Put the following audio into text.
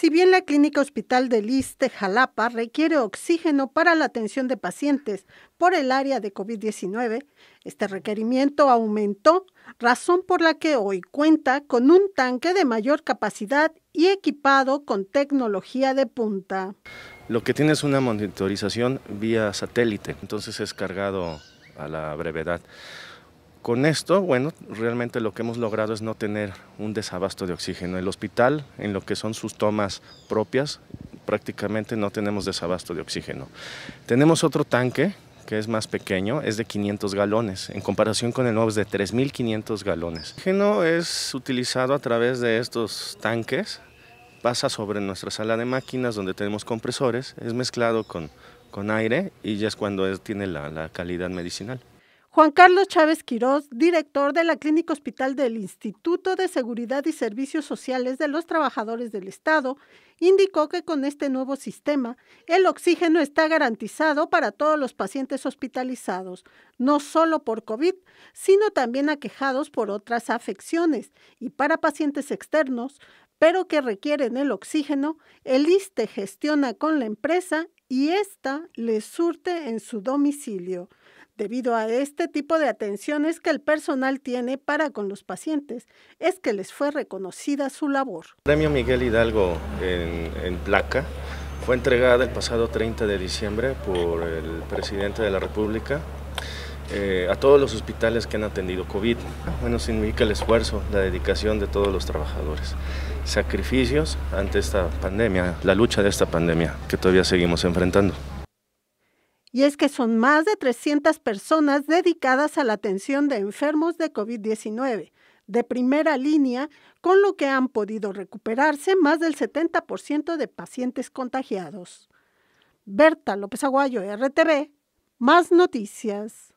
Si bien la Clínica Hospital de Liste, Jalapa requiere oxígeno para la atención de pacientes por el área de COVID-19, este requerimiento aumentó, razón por la que hoy cuenta con un tanque de mayor capacidad y equipado con tecnología de punta. Lo que tiene es una monitorización vía satélite, entonces es cargado a la brevedad. Con esto, bueno, realmente lo que hemos logrado es no tener un desabasto de oxígeno. El hospital, en lo que son sus tomas propias, prácticamente no tenemos desabasto de oxígeno. Tenemos otro tanque que es más pequeño, es de 500 galones, en comparación con el nuevo es de 3.500 galones. El oxígeno es utilizado a través de estos tanques, pasa sobre nuestra sala de máquinas donde tenemos compresores, es mezclado con, aire y ya es cuando tiene la calidad medicinal. Juan Carlos Chávez Quirós, director de la Clínica Hospital del Instituto de Seguridad y Servicios Sociales de los Trabajadores del Estado, indicó que con este nuevo sistema el oxígeno está garantizado para todos los pacientes hospitalizados, no solo por COVID, sino también aquejados por otras afecciones y para pacientes externos, pero que requieren el oxígeno, el ISTE gestiona con la empresa y ésta le surte en su domicilio, debido a este tipo de atenciones que el personal tiene para con los pacientes, es que les fue reconocida su labor. premio Miguel Hidalgo en, en placa fue entregada el pasado 30 de diciembre por el presidente de la República eh, a todos los hospitales que han atendido COVID. Bueno, significa el esfuerzo, la dedicación de todos los trabajadores, sacrificios ante esta pandemia, la lucha de esta pandemia que todavía seguimos enfrentando. Y es que son más de 300 personas dedicadas a la atención de enfermos de COVID-19, de primera línea, con lo que han podido recuperarse más del 70% de pacientes contagiados. Berta López Aguayo, RTV, más noticias.